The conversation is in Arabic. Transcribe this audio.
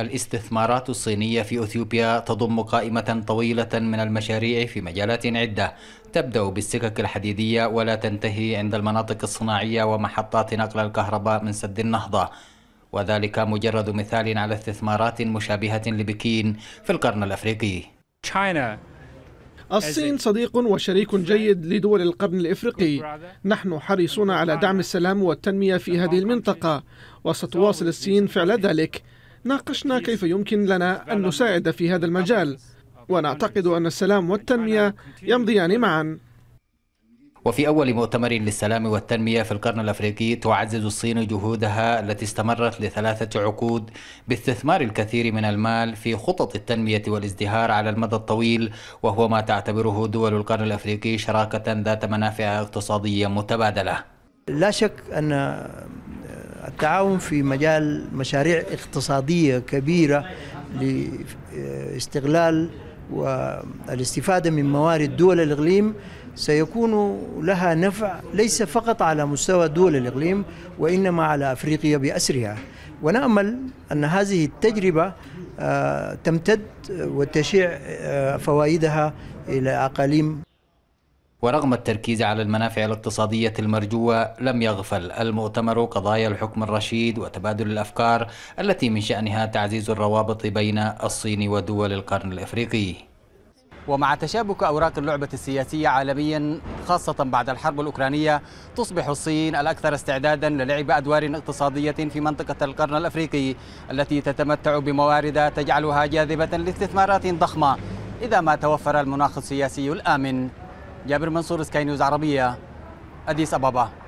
الاستثمارات الصينية في أثيوبيا تضم قائمة طويلة من المشاريع في مجالات عدة تبدأ بالسكك الحديدية ولا تنتهي عند المناطق الصناعية ومحطات نقل الكهرباء من سد النهضة وذلك مجرد مثال على استثمارات مشابهة لبكين في القرن الأفريقي الصين صديق وشريك جيد لدول القرن الافريقي نحن حريصون على دعم السلام والتنميه في هذه المنطقه وستواصل الصين فعل ذلك ناقشنا كيف يمكن لنا أن نساعد في هذا المجال ونعتقد أن السلام والتنمية يمضيان معا وفي أول مؤتمر للسلام والتنمية في القرن الأفريقي تعزز الصين جهودها التي استمرت لثلاثة عقود باستثمار الكثير من المال في خطط التنمية والازدهار على المدى الطويل وهو ما تعتبره دول القرن الأفريقي شراكة ذات منافع اقتصادية متبادلة لا شك أن التعاون في مجال مشاريع اقتصادية كبيرة لاستغلال والاستفادة من موارد دول الإقليم سيكون لها نفع ليس فقط على مستوى دول الإقليم وإنما على أفريقيا بأسرها ونأمل أن هذه التجربة آه، تمتد وتشيع آه، فوائدها إلى أقاليم ورغم التركيز على المنافع الاقتصادية المرجوة لم يغفل المؤتمر قضايا الحكم الرشيد وتبادل الأفكار التي من شأنها تعزيز الروابط بين الصين ودول القرن الإفريقي ومع تشابك أوراق اللعبة السياسية عالميا خاصة بعد الحرب الأوكرانية تصبح الصين الأكثر استعدادا للعب أدوار اقتصادية في منطقة القرن الأفريقي التي تتمتع بموارد تجعلها جاذبة لاستثمارات ضخمة إذا ما توفر المناخ السياسي الآمن جابر منصور سكاي نيوز عربية أديس أبابا